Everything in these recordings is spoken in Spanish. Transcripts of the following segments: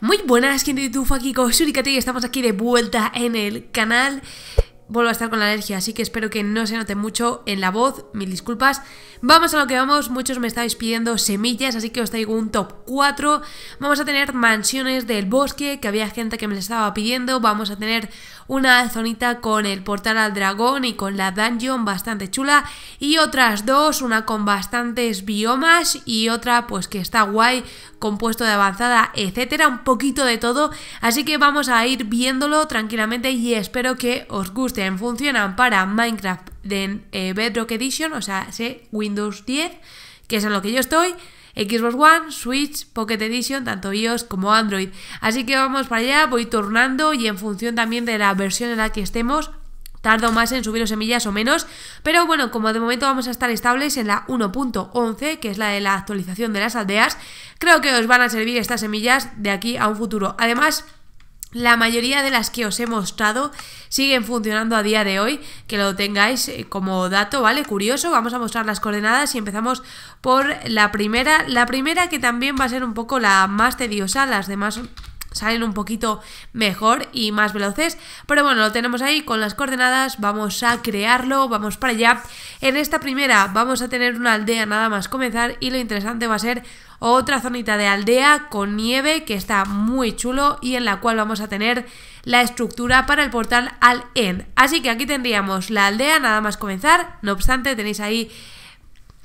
Muy buenas, gente de YouTube, aquí con y estamos aquí de vuelta en el canal Vuelvo a estar con la alergia, así que espero que no se note mucho en la voz, mil disculpas Vamos a lo que vamos, muchos me estáis pidiendo semillas, así que os traigo un top 4 Vamos a tener mansiones del bosque, que había gente que me las estaba pidiendo Vamos a tener una zonita con el portal al dragón y con la dungeon bastante chula y otras dos, una con bastantes biomas y otra pues que está guay, compuesto de avanzada, etcétera, un poquito de todo, así que vamos a ir viéndolo tranquilamente y espero que os gusten. Funcionan para Minecraft eh, Bedrock Edition, o sea, sé, Windows 10, que es en lo que yo estoy Xbox One, Switch, Pocket Edition, tanto iOS como Android. Así que vamos para allá, voy tornando y en función también de la versión en la que estemos, Tardo más en subir semillas o menos, pero bueno, como de momento vamos a estar estables en la 1.11, que es la de la actualización de las aldeas, creo que os van a servir estas semillas de aquí a un futuro. Además, la mayoría de las que os he mostrado siguen funcionando a día de hoy, que lo tengáis eh, como dato, ¿vale? Curioso, vamos a mostrar las coordenadas y empezamos por la primera, la primera que también va a ser un poco la más tediosa, las demás salen un poquito mejor y más veloces. Pero bueno, lo tenemos ahí con las coordenadas, vamos a crearlo, vamos para allá. En esta primera vamos a tener una aldea nada más comenzar y lo interesante va a ser otra zonita de aldea con nieve que está muy chulo y en la cual vamos a tener la estructura para el portal al end. Así que aquí tendríamos la aldea nada más comenzar, no obstante tenéis ahí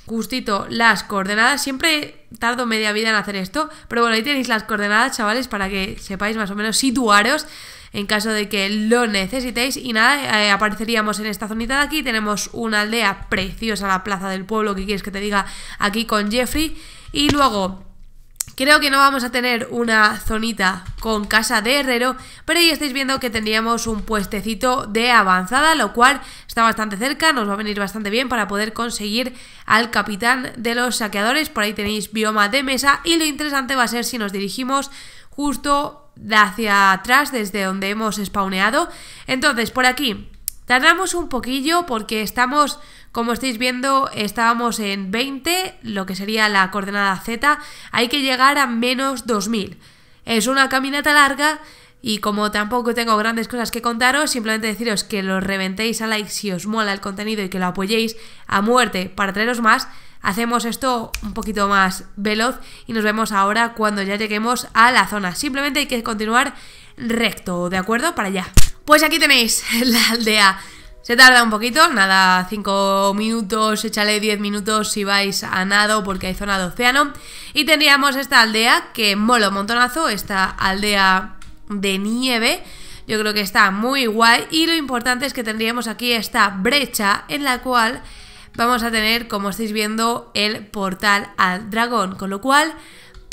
Justito las coordenadas. Siempre tardo media vida en hacer esto, pero bueno, ahí tenéis las coordenadas, chavales, para que sepáis más o menos situaros en caso de que lo necesitéis. Y nada, eh, apareceríamos en esta zonita de aquí. Tenemos una aldea preciosa, la plaza del pueblo, que quieres que te diga aquí con Jeffrey. Y luego Creo que no vamos a tener una zonita con casa de herrero, pero ahí estáis viendo que tendríamos un puestecito de avanzada, lo cual está bastante cerca, nos va a venir bastante bien para poder conseguir al capitán de los saqueadores. Por ahí tenéis bioma de mesa y lo interesante va a ser si nos dirigimos justo hacia atrás, desde donde hemos spawneado. Entonces, por aquí, tardamos un poquillo porque estamos como estáis viendo, estábamos en 20, lo que sería la coordenada Z. Hay que llegar a menos 2000. Es una caminata larga y como tampoco tengo grandes cosas que contaros, simplemente deciros que lo reventéis a like si os mola el contenido y que lo apoyéis a muerte para traeros más. Hacemos esto un poquito más veloz y nos vemos ahora cuando ya lleguemos a la zona. Simplemente hay que continuar recto, ¿de acuerdo? Para allá. Pues aquí tenéis la aldea se tarda un poquito, nada, 5 minutos, échale 10 minutos si vais a nado porque hay zona de océano. Y tendríamos esta aldea que mola un montonazo, esta aldea de nieve. Yo creo que está muy guay y lo importante es que tendríamos aquí esta brecha en la cual vamos a tener, como estáis viendo, el portal al dragón. Con lo cual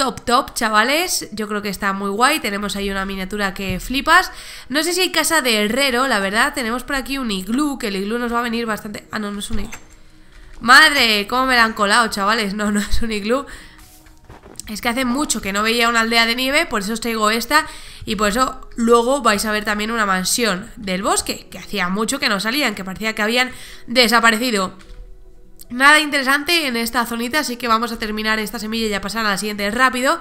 top top, chavales. Yo creo que está muy guay. Tenemos ahí una miniatura que flipas. No sé si hay casa de herrero, la verdad. Tenemos por aquí un iglú, que el iglú nos va a venir bastante... Ah, no, no es un iglú. ¡Madre! ¿Cómo me la han colado, chavales? No, no es un iglú. Es que hace mucho que no veía una aldea de nieve, por eso os traigo esta. Y por eso luego vais a ver también una mansión del bosque, que hacía mucho que no salían, que parecía que habían desaparecido. Nada interesante en esta zonita, así que vamos a terminar esta semilla y a pasar a la siguiente rápido.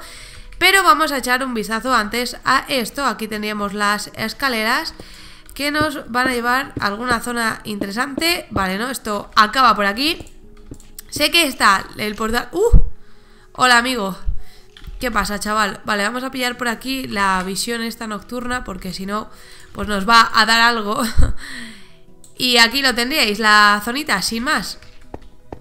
Pero vamos a echar un vistazo antes a esto. Aquí tendríamos las escaleras que nos van a llevar a alguna zona interesante. Vale, ¿no? Esto acaba por aquí. Sé que está el portal... ¡Uh! Hola, amigo. ¿Qué pasa, chaval? Vale, vamos a pillar por aquí la visión esta nocturna porque si no, pues nos va a dar algo. y aquí lo tendríais, la zonita, sin más.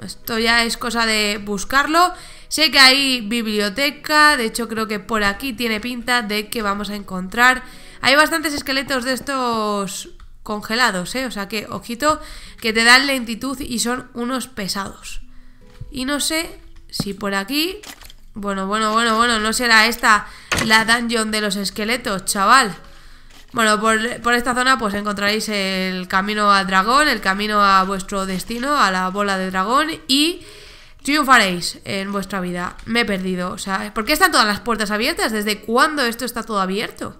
Esto ya es cosa de buscarlo. Sé que hay biblioteca, de hecho creo que por aquí tiene pinta de que vamos a encontrar... Hay bastantes esqueletos de estos congelados, ¿eh? O sea que, ojito, que te dan lentitud y son unos pesados. Y no sé si por aquí... Bueno, bueno, bueno, bueno, no será esta la dungeon de los esqueletos, chaval. Bueno, por, esta zona pues encontraréis el camino al dragón, el camino a vuestro destino, a la bola de dragón y triunfaréis en vuestra vida. Me he perdido, o sea, ¿por qué están todas las puertas abiertas? ¿Desde cuándo esto está todo abierto?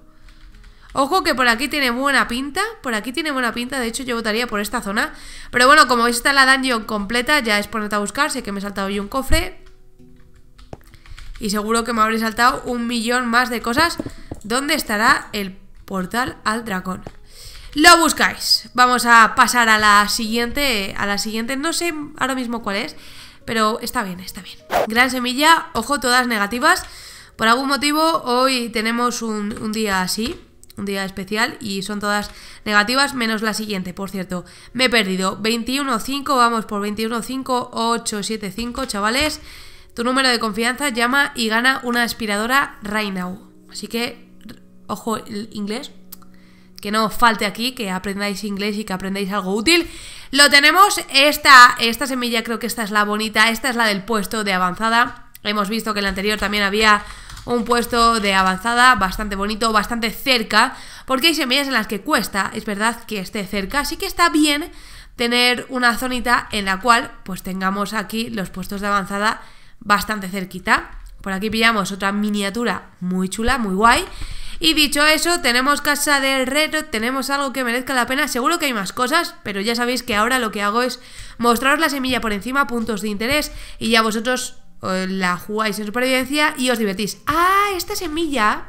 Ojo que por aquí tiene buena pinta, por aquí tiene buena pinta, de hecho yo votaría por esta zona. Pero bueno, como veis está la dungeon completa, ya es ponerte a buscar, sé que me he saltado yo un cofre. Y seguro que me habréis saltado un millón más de cosas. ¿Dónde estará el Portal al dragón. Lo buscáis. Vamos a pasar a la siguiente. A la siguiente. No sé ahora mismo cuál es. Pero está bien, está bien. Gran semilla. Ojo, todas negativas. Por algún motivo, hoy tenemos un, día así un día especial y son todas negativas menos la siguiente, por cierto, me he perdido 21.5, vamos por 21.5875, chavales. Tu número de confianza llama y gana una aspiradora Reinau. Así que ojo, el inglés, que no falte aquí, que aprendáis inglés y que aprendáis algo útil. Lo tenemos, esta, esta semilla creo que esta es la bonita, esta es la del puesto de avanzada. Hemos visto que en la anterior también había un puesto de avanzada bastante bonito, bastante cerca, porque hay semillas en las que cuesta, es verdad que esté cerca, así que está bien tener una zonita en la cual pues tengamos aquí los puestos de avanzada bastante cerquita. Por aquí pillamos otra miniatura muy chula, muy guay. Y dicho eso, tenemos casa del reto tenemos algo que merezca la pena. Seguro que hay más cosas, pero ya sabéis que ahora lo que hago es mostraros la semilla por encima, puntos de interés, y ya vosotros eh, la jugáis en supervivencia y os divertís. ¡Ah! Esta semilla,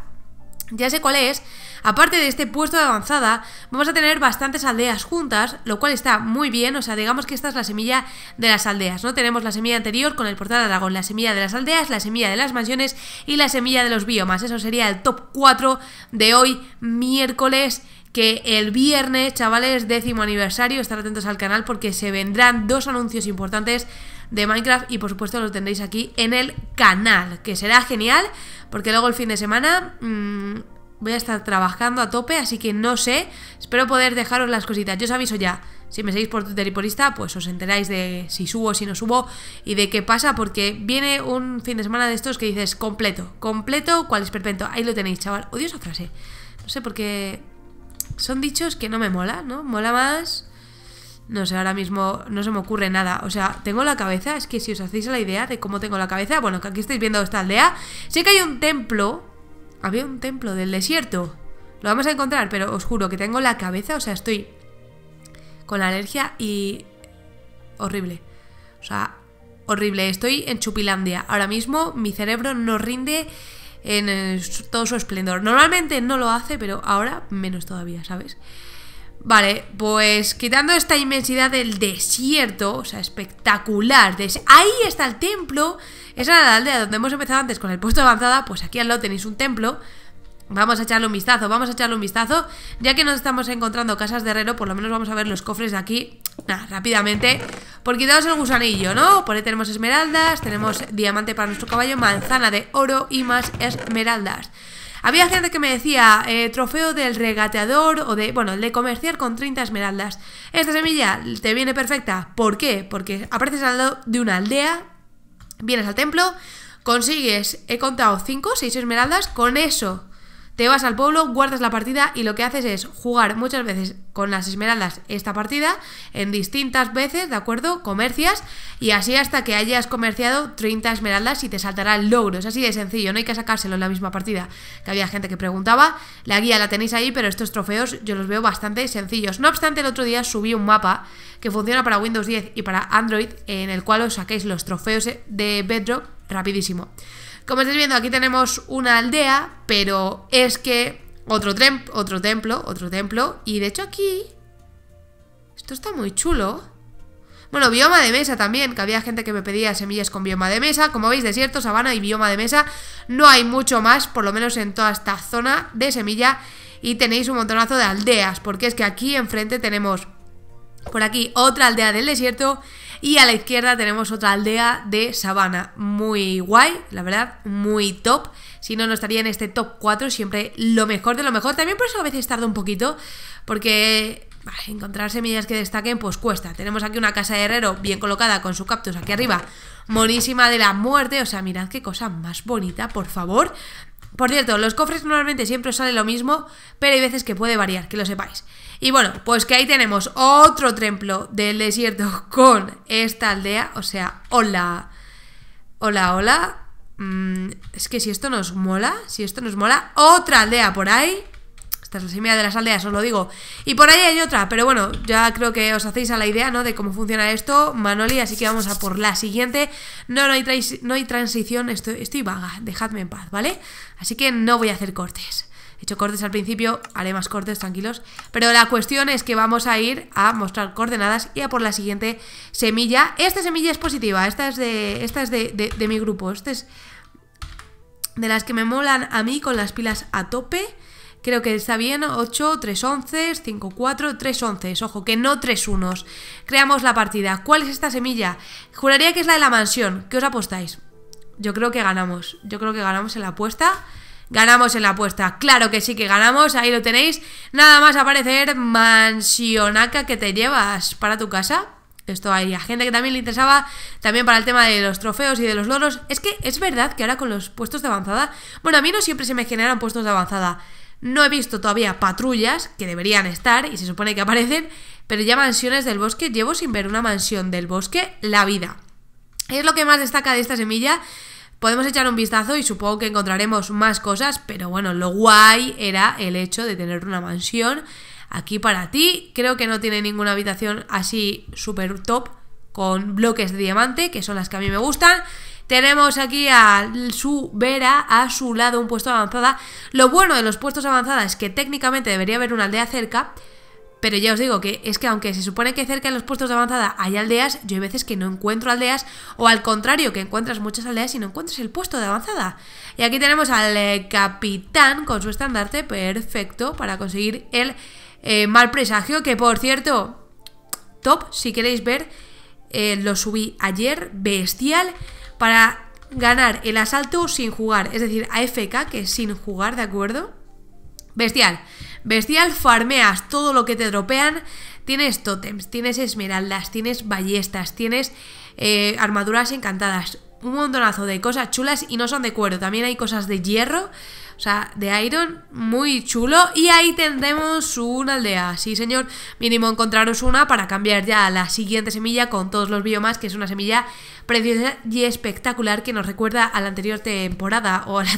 ya sé cuál es, Aparte de este puesto de avanzada, vamos a tener bastantes aldeas juntas, lo cual está muy bien, o sea, digamos que esta es la semilla de las aldeas, ¿no? Tenemos la semilla anterior con el portal de dragón, la semilla de las aldeas, la semilla de las mansiones y la semilla de los biomas. Eso sería el top 4 de hoy, miércoles que el viernes, chavales, décimo aniversario, estar atentos al canal porque se vendrán dos anuncios importantes de Minecraft y por supuesto los tendréis aquí en el canal, que será genial porque luego el fin de semana... Mm, voy a estar trabajando a tope, así que no sé. Espero poder dejaros las cositas. Yo os aviso ya. Si me seguís por Twitter y por Insta, pues os enteráis de si subo, o si no subo y de qué pasa, porque viene un fin de semana de estos que dices completo, completo, cual es perfecto. Ahí lo tenéis, chaval. Odio esa frase. No sé, porque son dichos que no me mola, ¿no? Mola más. No sé, ahora mismo no se me ocurre nada. O sea, tengo la cabeza, es que si os hacéis la idea de cómo tengo la cabeza, bueno, que aquí estáis viendo esta aldea. Sé que hay un templo había un templo del desierto. Lo vamos a encontrar, pero os juro que tengo la cabeza, o sea, estoy con la alergia y... horrible. O sea, horrible. Estoy en Chupilandia. Ahora mismo mi cerebro no rinde en eh, todo su esplendor. Normalmente no lo hace, pero ahora menos todavía, ¿sabes? Vale, pues quitando esta inmensidad del desierto, o sea, espectacular. Ahí está el templo. Esa era la aldea donde hemos empezado antes con el puesto avanzada. Pues aquí al lado tenéis un templo. Vamos a echarle un vistazo, vamos a echarle un vistazo. Ya que no estamos encontrando casas de herrero, por lo menos vamos a ver los cofres de aquí. Nada, rápidamente. Por quitaros el gusanillo, ¿no? Por ahí tenemos esmeraldas, tenemos diamante para nuestro caballo, manzana de oro y más esmeraldas. Había gente que me decía eh, trofeo del regateador o de, bueno, de comerciar con 30 esmeraldas. Esta semilla te viene perfecta. ¿Por qué? Porque apareces al lado de una aldea, vienes al templo, consigues, he contado 5, 6 esmeraldas, con eso te vas al pueblo, guardas la partida y lo que haces es jugar muchas veces con las esmeraldas esta partida en distintas veces, ¿de acuerdo? Comercias y así hasta que hayas comerciado 30 esmeraldas y te saltará el logro. Es así de sencillo, no hay que sacárselo en la misma partida. Que había gente que preguntaba, la guía la tenéis ahí, pero estos trofeos yo los veo bastante sencillos. No obstante, el otro día subí un mapa que funciona para Windows 10 y para Android en el cual os saquéis los trofeos de Bedrock rapidísimo. Como estáis viendo, aquí tenemos una aldea, pero es que otro, otro templo, otro templo. Y de hecho aquí... Esto está muy chulo. Bueno, bioma de mesa también, que había gente que me pedía semillas con bioma de mesa. Como veis, desierto, sabana y bioma de mesa. No hay mucho más, por lo menos en toda esta zona de semilla. Y tenéis un montonazo de aldeas, porque es que aquí enfrente tenemos por aquí otra aldea del desierto y a la izquierda tenemos otra aldea de sabana, muy guay, la verdad, muy top. Si no, no estaría en este top 4, siempre lo mejor de lo mejor. También por eso a veces tarda un poquito, porque encontrar semillas que destaquen pues cuesta. Tenemos aquí una casa de herrero bien colocada con su cactus aquí arriba, monísima de la muerte, o sea, mirad qué cosa más bonita, por favor. Por cierto, los cofres normalmente siempre os sale lo mismo, pero hay veces que puede variar, que lo sepáis. Y bueno, pues que ahí tenemos otro templo del desierto con esta aldea. O sea, hola. Hola, hola. Mm, es que si esto nos mola, si esto nos mola, otra aldea por ahí. Esta es la semilla de las aldeas, os lo digo. Y por ahí hay otra, pero bueno, ya creo que os hacéis a la idea, ¿no? De cómo funciona esto, Manoli, así que vamos a por la siguiente. No, no hay, no hay transición, estoy, estoy vaga, dejadme en paz, ¿vale? Así que no voy a hacer cortes. He hecho cortes al principio, haré más cortes, tranquilos. Pero la cuestión es que vamos a ir a mostrar coordenadas y a por la siguiente semilla. Esta semilla es positiva, esta es de, de, mi grupo. Esta es de las que me molan a mí con las pilas a tope. Creo que está bien, 8, 3 11, 5, 4, 3 11, ojo, que no 3 1. Creamos la partida. ¿Cuál es esta semilla? Juraría que es la de la mansión. ¿Qué os apostáis? Yo creo que ganamos. Yo creo que ganamos en la apuesta. Ganamos en la apuesta. Claro que sí que ganamos, ahí lo tenéis. Nada más aparecer mansionaca que te llevas para tu casa. Esto hay a gente que también le interesaba, también para el tema de los trofeos y de los loros. Es que es verdad que ahora con los puestos de avanzada, bueno, a mí no siempre se me generan puestos de avanzada. No he visto todavía patrullas, que deberían estar y se supone que aparecen, pero ya mansiones del bosque, llevo sin ver una mansión del bosque la vida. Es lo que más destaca de esta semilla. Podemos echar un vistazo y supongo que encontraremos más cosas, pero bueno, lo guay era el hecho de tener una mansión aquí para ti. Creo que no tiene ninguna habitación así super top con bloques de diamante, que son las que a mí me gustan. Tenemos aquí a su Vera, a su lado un puesto avanzada. Lo bueno de los puestos avanzada es que técnicamente debería haber una aldea cerca, pero ya os digo que es que aunque se supone que cerca de los puestos de avanzada hay aldeas, yo hay veces que no encuentro aldeas, o al contrario, que encuentras muchas aldeas y no encuentras el puesto de avanzada. Y aquí tenemos al eh, capitán con su estandarte perfecto para conseguir el eh, mal presagio, que por cierto, top, si queréis ver, eh, lo subí ayer, bestial, para ganar el asalto sin jugar, es decir, AFK, que sin jugar, ¿de acuerdo? Bestial. Bestial, farmeas todo lo que te dropean. Tienes tótems, tienes esmeraldas, tienes ballestas, tienes eh, armaduras encantadas un montonazo de cosas chulas y no son de cuero, también hay cosas de hierro, o sea, de iron, muy chulo. Y ahí tendremos una aldea, sí señor, mínimo encontraros una para cambiar ya la siguiente semilla con todos los biomas, que es una semilla preciosa y espectacular que nos recuerda a la anterior temporada o a la,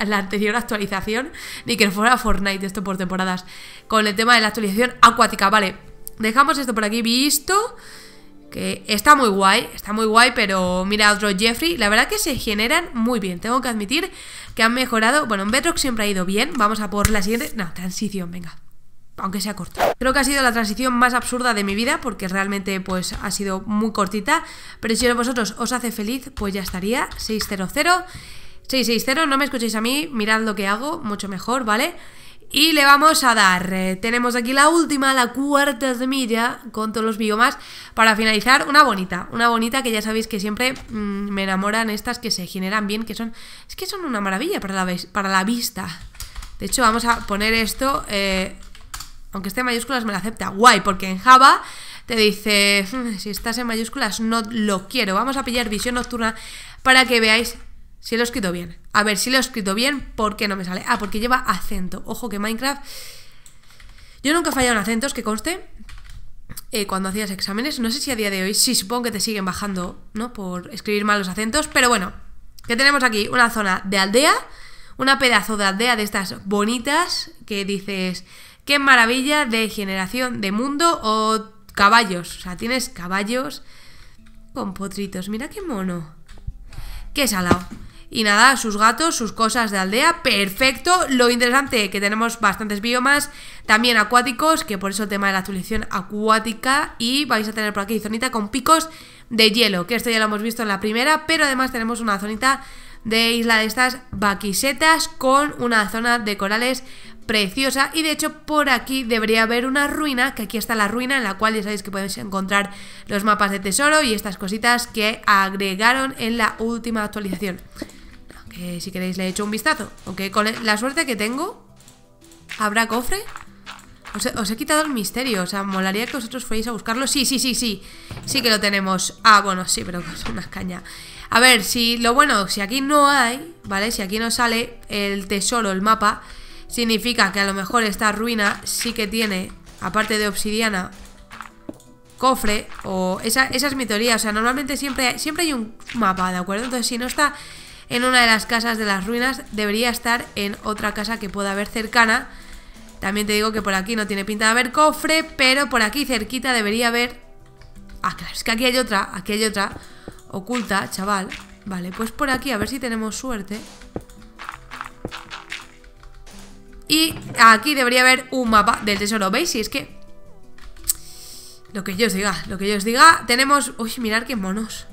a la anterior actualización, ni que fuera Fortnite, esto por temporadas, con el tema de la actualización acuática, vale. Dejamos esto por aquí visto que está muy guay, está muy guay, pero mira otro Jeffrey, la verdad que se generan muy bien, tengo que admitir que han mejorado, bueno, en Bedrock siempre ha ido bien, vamos a por la siguiente, no, transición, venga, aunque sea corta. Creo que ha sido la transición más absurda de mi vida porque realmente pues ha sido muy cortita, pero si a vosotros os hace feliz, pues ya estaría, 600, 660, no me escuchéis a mí, mirad lo que hago, mucho mejor, ¿vale? vale y le vamos a dar, eh, tenemos aquí la última, la cuarta semilla con todos los biomas Para finalizar, una bonita, una bonita que ya sabéis que siempre mm, me enamoran estas que se generan bien Que son, es que son una maravilla para la, vista De hecho vamos a poner esto, eh, aunque esté en mayúsculas me la acepta Guay, porque en Java te dice, hmm, si estás en mayúsculas no lo quiero Vamos a pillar visión nocturna para que veáis si lo he escrito bien. A ver, si lo he escrito bien, ¿por qué no me sale? Ah, porque lleva acento. Ojo que Minecraft... Yo nunca he fallado en acentos, que conste. Eh, cuando hacías exámenes, no sé si a día de hoy, sí, supongo que te siguen bajando, ¿no? Por escribir mal los acentos, pero bueno, que tenemos aquí una zona de aldea, una pedazo de aldea de estas bonitas, que dices, qué maravilla de generación de mundo o caballos, o sea, tienes caballos con potritos, mira qué mono, qué salado. Y nada, sus gatos, sus cosas de aldea, perfecto. Lo interesante que tenemos bastantes biomas, también acuáticos, que por eso el tema de la actualización acuática. Y vais a tener por aquí zonita con picos de hielo, que esto ya lo hemos visto en la primera, pero además tenemos una zonita de isla de estas vaquisetas con una zona de corales preciosa y de hecho por aquí debería haber una ruina, que aquí está la ruina en la cual ya sabéis que podéis encontrar los mapas de tesoro y estas cositas que agregaron en la última actualización. Que si queréis le he hecho un vistazo Aunque con la suerte que tengo ¿Habrá cofre? Os he, quitado el misterio, o sea, molaría que vosotros fuerais a buscarlo. Sí, sí, sí, sí. Sí que lo tenemos. Ah, bueno, sí, pero Es una caña, A ver, si lo bueno, si aquí no hay, ¿vale? Si aquí no sale el tesoro, el mapa, significa que a lo mejor esta ruina sí que tiene, aparte de obsidiana, cofre o... Esa, es mi teoría, o sea, normalmente siempre, siempre hay un mapa, ¿de acuerdo? Entonces, si no está en una de las casas de las ruinas, debería estar en otra casa que pueda haber cercana. También te digo que por aquí no tiene pinta de haber cofre, pero por aquí cerquita debería haber... Ah, claro, es que aquí hay otra, aquí hay otra oculta, chaval. Vale, pues por aquí, a ver si tenemos suerte. Y aquí debería haber un mapa del tesoro, ¿veis? Si es que... Lo que yo os diga, lo que yo os diga, tenemos... Uy, mirar qué monos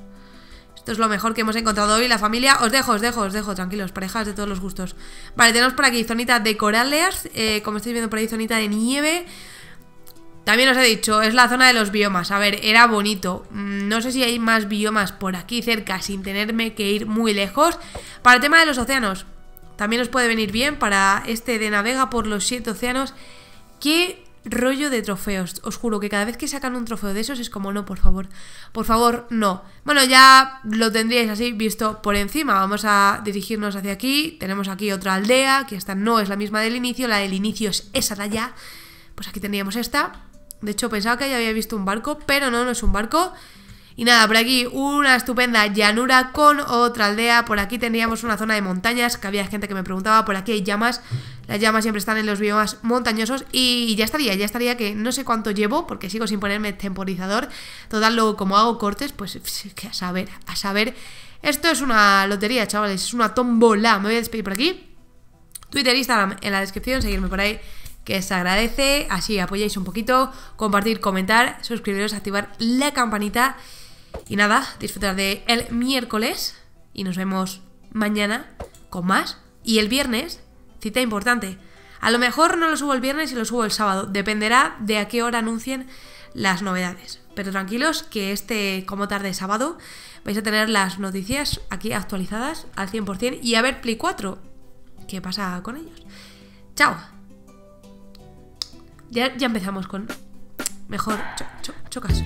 es lo mejor que hemos encontrado hoy. La familia, os dejo, os dejo, os dejo, tranquilos, parejas de todos los gustos. Vale, tenemos por aquí zonita de corales, eh, como estáis viendo por ahí, zonita de nieve. También os he dicho, es la zona de los biomas. A ver, era bonito. Mm, no sé si hay más biomas por aquí cerca sin tenerme que ir muy lejos. Para el tema de los océanos, también os puede venir bien para este de navega por los siete océanos. Que rollo de trofeos. Os juro que cada vez que sacan un trofeo de esos es como, no, por favor, por favor, no. Bueno, ya lo tendríais así visto por encima. Vamos a dirigirnos hacia aquí. Tenemos aquí otra aldea, que esta no es la misma del inicio, la del inicio es esa de allá. Pues aquí tendríamos esta. De hecho, pensaba que ya había visto un barco, pero no, no es un barco. Y nada, por aquí una estupenda llanura con otra aldea. Por aquí teníamos una zona de montañas, que había gente que me preguntaba, por aquí hay llamas. Las llamas siempre están en los biomas montañosos y ya estaría, ya estaría que no sé cuánto llevo porque sigo sin ponerme temporizador. Total, luego como hago cortes, pues a saber, a saber. Esto es una lotería, chavales, es una tombola Me voy a despedir por aquí. Twitter, Instagram en la descripción, seguirme por ahí que se agradece, así apoyáis un poquito, compartir, comentar, suscribiros, activar la campanita y nada, disfrutar de el miércoles y nos vemos mañana con más. Y el viernes, cita importante. A lo mejor no lo subo el viernes y lo subo el sábado. Dependerá de a qué hora anuncien las novedades. Pero tranquilos que este como tarde sábado vais a tener las noticias aquí actualizadas al 100% y a ver Play 4. ¿Qué pasa con ellos? ¡Chao! Ya, empezamos con... Mejor chocas.